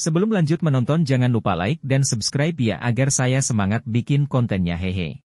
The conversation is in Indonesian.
Sebelum lanjut menonton jangan lupa like dan subscribe ya agar saya semangat bikin kontennya hehe.